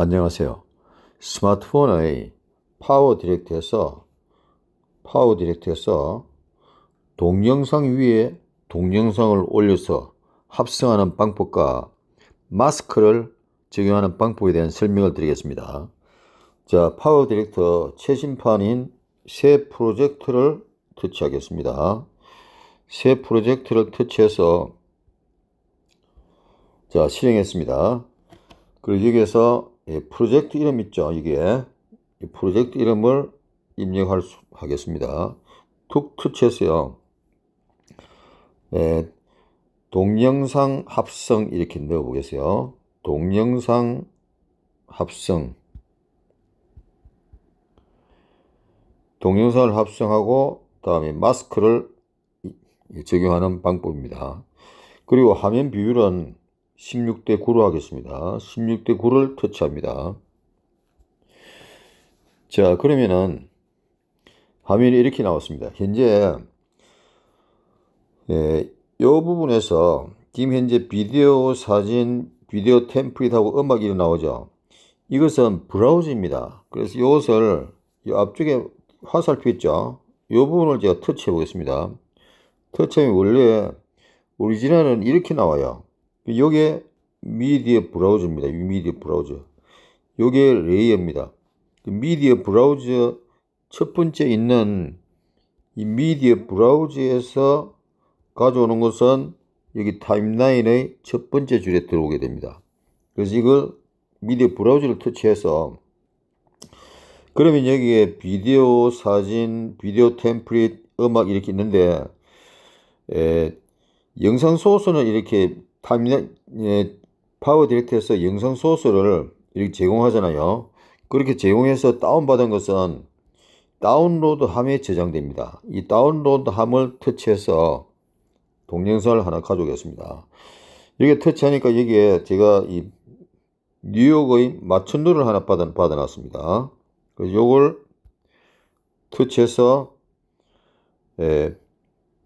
안녕하세요. 스마트폰의 파워 디렉트에서 파워 디렉트에서 동영상 위에 동영상을 올려서 합성하는 방법과 마스크를 적용하는 방법에 대한 설명을 드리겠습니다. 자, 파워 디렉터 최신판인 새 프로젝트를 터치하겠습니다. 새 프로젝트를 터치해서 자, 실행했습니다. 그리고 여기에서 예, 프로젝트 이름 있죠. 이게 이 프로젝트 이름을 입력할 수 하겠습니다. 툭투치에서요. 예, 동영상 합성 이렇게 넣어 보겠어요. 동영상 합성 동영상을 합성하고 다음에 마스크를 적용하는 방법입니다. 그리고 화면 비율은 16대 9로 하겠습니다. 16대 9를 퇴치합니다. 자, 그러면은 화면이 이렇게 나왔습니다. 현재 예, 이 부분에서 지금 현재 비디오 사진, 비디오 템플릿하고 음악이 나오죠. 이것은 브라우저입니다. 그래서 이것을 이 앞쪽에 화살표 있죠. 이 부분을 제가 터치해 보겠습니다. 터치하면 원래 오리지널은 이렇게 나와요. 요게 미디어 브라우저입니다. 미디어 브라우저. 요게 레이어입니다. 그 미디어 브라우저 첫 번째 있는 이 미디어 브라우저에서 가져오는 것은 여기 타임라인의 첫 번째 줄에 들어오게 됩니다. 그래서 이걸 미디어 브라우저를 터치해서 그러면 여기에 비디오, 사진, 비디오 템플릿, 음악 이렇게 있는데 에, 영상 소스는 이렇게 타미나, 예, 파워 디렉트에서 영상 소스를 이렇게 제공하잖아요. 그렇게 제공해서 다운받은 것은 다운로드함에 저장됩니다. 이 다운로드함을 터치해서 동영상을 하나 가져오겠습니다. 여기 터치하니까 여기에 제가 이 뉴욕의 마춘루를 하나 받아, 받아놨습니다. 그 요걸 터치해서 예,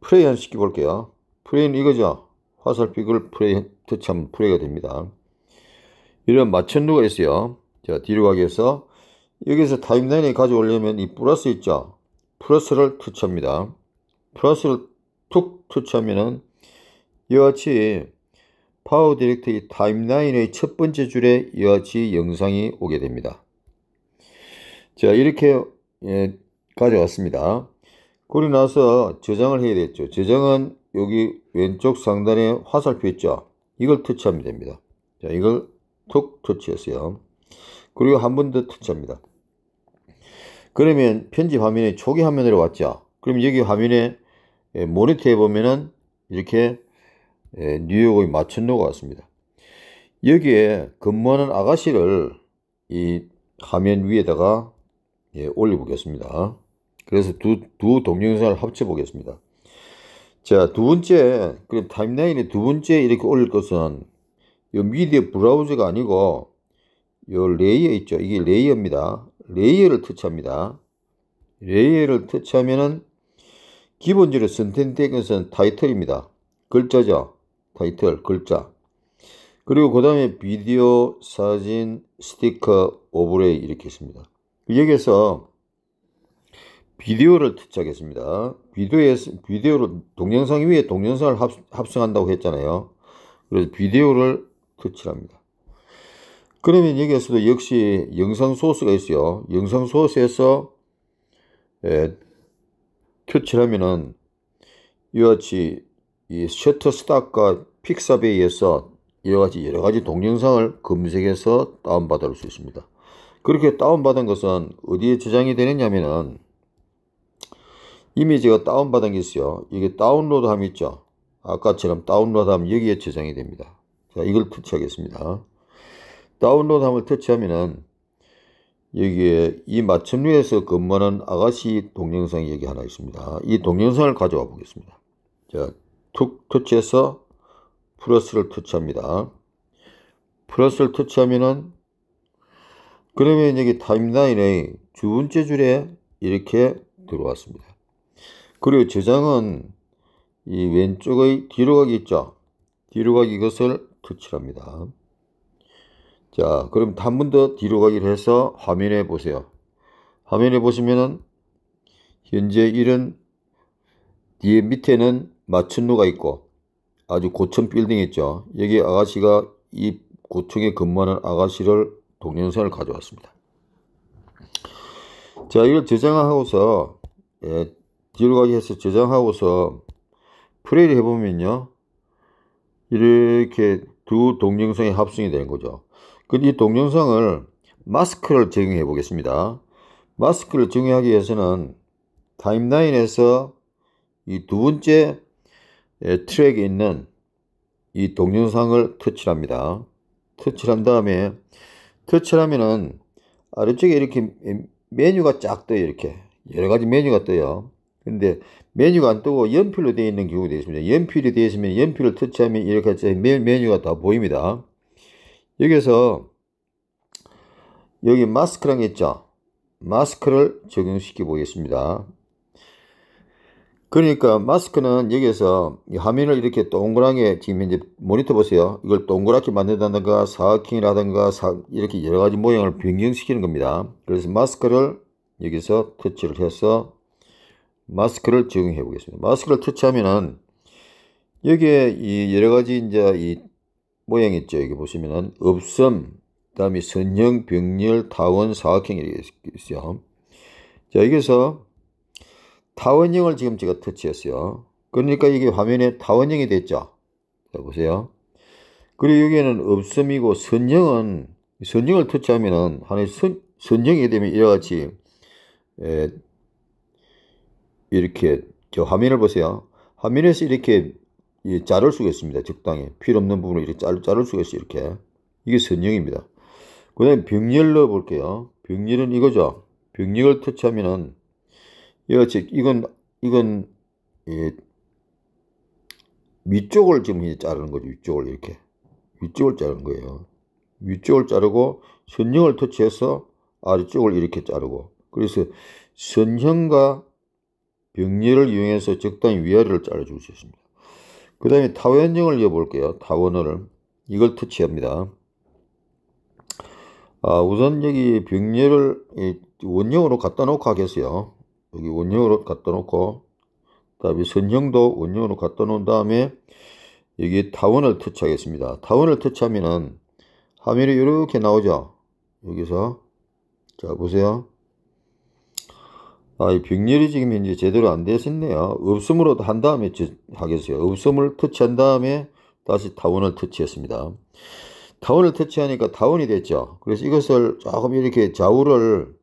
프레이한 시켜볼게요. 프레이는 이거죠. 화살표을 프레임트 참 프레가 됩니다. 이런 마천루가 있어요. 자, 뒤로 가기 위해서 여기서 타임라인에 가져오려면 이 플러스 있죠. 플러스를 투처합니다. 플러스를 툭 투처하면은 이와 같이 파워 디렉터의 타임라인의 첫 번째 줄에 이와 같이 영상이 오게 됩니다. 자, 이렇게 예, 가져왔습니다. 그리고 나서 저장을 해야 되겠죠. 저장은 여기 왼쪽 상단에 화살표 있죠? 이걸 터치하면 됩니다. 자, 이걸 툭터치하세요 그리고 한 번 더 터치합니다. 그러면 편집 화면에 초기 화면으로 왔죠. 그럼 여기 화면에 예, 모니터에 보면은 이렇게 예, 뉴욕의 마천로가 왔습니다. 여기에 근무하는 아가씨를 이 화면 위에다가 예, 올려보겠습니다. 그래서 두, 두 동영상을 합쳐보겠습니다. 자, 두 번째, 그럼 타임라인에 두 번째 이렇게 올릴 것은 요 미디어 브라우저가 아니고 요 레이어 있죠. 이게 레이어입니다. 레이어를 터치합니다. 레이어를 터치하면은 기본적으로 선택된 것은 타이틀입니다. 글자죠. 타이틀, 글자. 그리고 그 다음에 비디오, 사진, 스티커, 오브레이 이렇게 있습니다. 여기에서 비디오를 투척했습니다. 비디오에, 비디오를 동영상 위에 동영상을 합, 합성한다고 했잖아요. 그래서 비디오를 투치합니다 그러면 여기에서도 역시 영상 소스가 있어요. 영상 소스에서 예, 터치하면은 이와 같이 이 셔터스탁과 픽사베이에서 이와 같이 여러 가지 동영상을 검색해서 다운받을 수 있습니다. 그렇게 다운받은 것은 어디에 저장이 되느냐면은 이미지가 다운받은 게 있어요. 이게 다운로드함 있죠. 아까처럼 다운로드함 여기에 저장이 됩니다. 자, 이걸 터치하겠습니다. 다운로드함을 터치하면은 여기에 이 마천루에서 근무하는 아가씨 동영상이 여기 하나 있습니다. 이 동영상을 가져와 보겠습니다. 자, 툭 터치해서 플러스를 터치합니다. 플러스를 터치하면은 그러면 여기 타임라인의 두 번째 줄에 이렇게 들어왔습니다. 그리고 저장은 이 왼쪽의 뒤로 가기 있죠. 뒤로 가기 것을 터치합니다. 자, 그럼 단번더 뒤로 가기를 해서 화면에 보세요. 화면에 보시면은 현재 일은 뒤에 밑에는 마춘루가 있고 아주 고층 빌딩 있죠. 여기 아가씨가 이 고층에 근무하는 아가씨를 동영상을 가져왔습니다. 자, 이걸 저장하고서 예, 뒤로 가기 해서 저장하고서 플레이를 해보면요. 이렇게 두 동영상이 합성이 되는 거죠. 근데 이 동영상을 마스크를 적용해 보겠습니다. 마스크를 적용하기 위해서는 타임라인에서 이 두 번째 트랙에 있는 이 동영상을 터치를 합니다. 터치를 한 다음에 터치를 하면은 아래쪽에 이렇게 메뉴가 쫙 떠요. 이렇게 여러 가지 메뉴가 떠요. 근데 메뉴가 안 뜨고 연필로 되어 있는 경우도 있습니다. 연필이 되어 있으면 연필을 터치하면 이렇게 매일 메뉴가 다 보입니다. 여기서 여기 마스크랑 있죠. 마스크를 적용시켜 보겠습니다. 그러니까 마스크는 여기에서 화면을 이렇게 동그랗게 지금 이제 모니터 보세요. 이걸 동그랗게 만든다든가 사각형이라든가 이렇게 여러 가지 모양을 변경시키는 겁니다. 그래서 마스크를 여기서 터치를 해서 마스크를 적용해 보겠습니다. 마스크를 터치하면은 여기에 이 여러 가지 이제 이 모양 있죠. 여기 보시면은 읍섬, 그다음에 선형, 병렬, 타원, 사각형이 있어요. 자 여기서 타원형을 지금 제가 터치했어요. 그러니까 이게 화면에 타원형이 됐죠. 자 보세요. 그리고 여기에는 읍섬이고 선형은 선형을 터치하면은 하나의 선, 선형이 되면 이와 같이 에, 예, 이렇게 저 화면을 보세요. 화면에서 이렇게 자를 수가 있습니다. 적당히 필요 없는 부분을 이렇게 자를, 자를 수가 있어요. 이렇게 이게 선형입니다. 그 다음에 병렬로 볼게요. 병렬은 이거죠. 병렬을 터치하면은 이거 즉 이건 이건 예, 위쪽을 지금 자르는 거죠. 위쪽을 이렇게 위쪽을 자르는 거예요. 위쪽을 자르고 선형을 터치해서 아래쪽을 이렇게 자르고 그래서 선형과 병렬을 이용해서 적당히 위아래를 잘라주수 있습니다. 그 다음에 타원형을 이어볼게요. 타원을 이걸 터치합니다. 아, 우선 여기 병렬을 원형으로 갖다 놓고 하겠어요. 여기 원형으로 갖다 놓고 그다음에 선형도 원형으로 갖다 놓은 다음에 여기 타원을 터치하겠습니다. 타원을 터치하면은 화면이 이렇게 나오죠. 여기서 자 보세요. 아, 이빙렬이 지금 이제 제대로 안 됐었네요. 없음으로 한 다음에 하겠어요. 없음을 터치한 다음에 다시 타원을 터치했습니다. 타원을 터치하니까 타원이 됐죠. 그래서 이것을 조금 이렇게 좌우를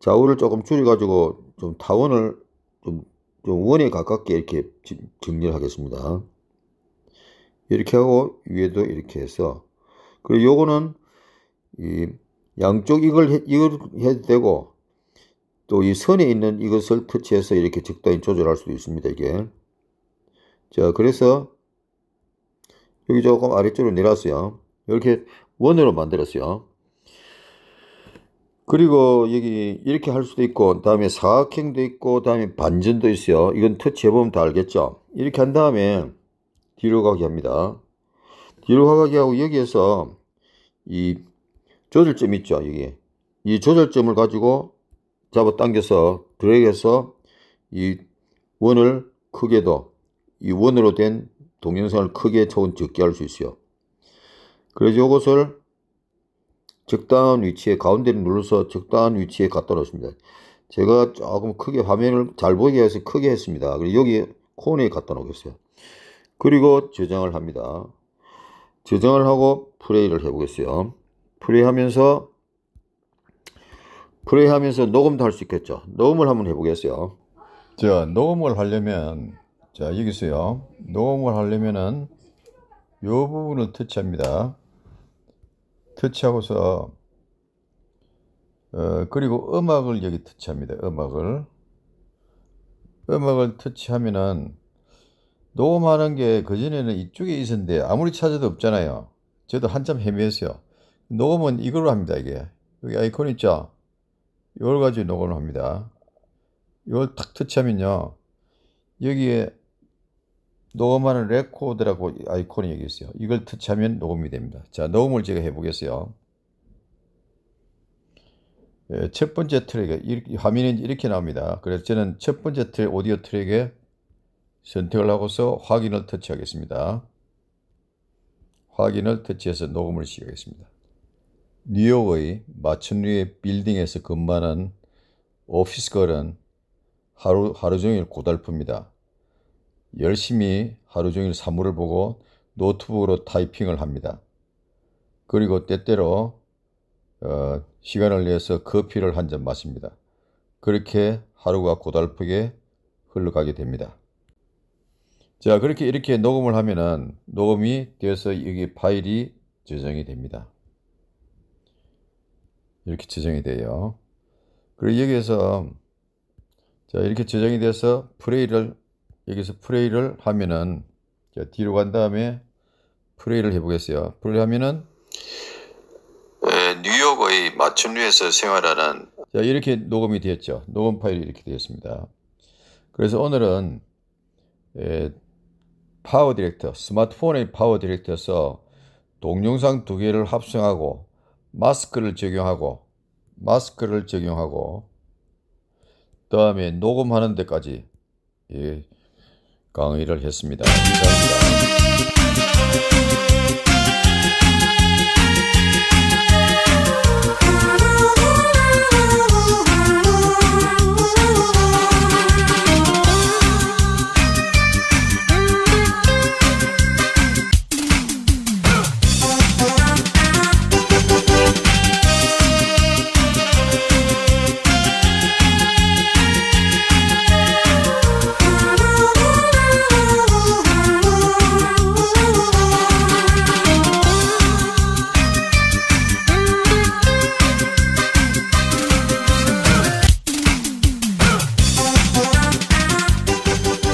좌우를 조금 줄여가지고 좀타원을 좀, 좀 원에 가깝게 이렇게 정렬하겠습니다. 이렇게 하고 위에도 이렇게 해서 그리고 요거는 이 양쪽 이걸 이걸 해도 되고 또이 선에 있는 이것을 터치해서 이렇게 적당히 조절할 수도 있습니다. 이게. 자, 그래서 여기 조금 아래쪽으로 내렸어요. 이렇게 원으로 만들었어요. 그리고 여기 이렇게 할 수도 있고 다음에 사각형도 있고 다음에 반전도 있어요 이건 터치해보면 다 알겠죠 이렇게 한 다음에 뒤로 가게 합니다 뒤로 가게 하고 여기에서 이 조절점 있죠 여기 이 조절점을 가지고 잡아당겨서 드래그해서 이 원을 크게도 이 원으로 된 동영상을 크게 혹은 적게 할 수 있어요. 그래서 이것을 적당한 위치에 가운데를 눌러서 적당한 위치에 갖다 놓습니다. 제가 조금 크게 화면을 잘 보이게 해서 크게 했습니다. 그리고 여기 코너에 갖다 놓겠어요. 그리고 저장을 합니다. 저장을 하고 플레이를 해보겠어요. 플레이 하면서 플레이하면서 녹음도 할 수 있겠죠. 녹음을 한번 해보겠어요. 자, 녹음을 하려면 자 여기서요. 녹음을 하려면은 이 부분을 터치합니다. 터치하고서 어, 그리고 음악을 여기 터치합니다. 음악을 음악을 터치하면은 녹음하는 게 그전에는 이쪽에 있었는데 아무리 찾아도 없잖아요. 저도 한참 헤매었어요. 녹음은 이걸로 합니다. 이게 여기 아이콘 있죠? 요걸 가지고 녹음을 합니다. 이걸탁 터치하면요. 여기에 녹음하는 레코드라고 아이콘이 여기 있어요. 이걸 터치하면 녹음이 됩니다. 자, 녹음을 제가 해보겠어요. 예, 첫 번째 트랙에 화면이 이렇게 나옵니다. 그래서 저는 첫 번째 트랙 오디오 트랙에 선택을 하고서 확인을 터치하겠습니다. 확인을 터치해서 녹음을 시작하겠습니다. 뉴욕의 마천루의 빌딩에서 근무하는 오피스걸은 하루, 하루 종일 고달픕니다. 열심히 하루 종일 사물을 보고 노트북으로 타이핑을 합니다. 그리고 때때로 어, 시간을 내서 커피를 한 잔 마십니다. 그렇게 하루가 고달프게 흘러가게 됩니다. 자, 그렇게 이렇게 녹음을 하면은 녹음이 되어서 여기 파일이 저장이 됩니다. 이렇게 지정이 돼요. 그리고 여기에서 자 이렇게 지정이 돼서 프레이를 여기서 프레이를 하면은 자, 뒤로 간 다음에 프레이를 해보겠어요. 프레이 하면은 네, 뉴욕의 마춘류에서 생활하는 자 이렇게 녹음이 되었죠. 녹음 파일이 이렇게 되었습니다. 그래서 오늘은 에, 예, 파워 디렉터 스마트폰의 파워 디렉터에서 동영상 두 개를 합성하고 마스크를 적용하고 마스크를 적용하고 다음에 녹음하는 데까지 예, 강의를 했습니다 감사합니다.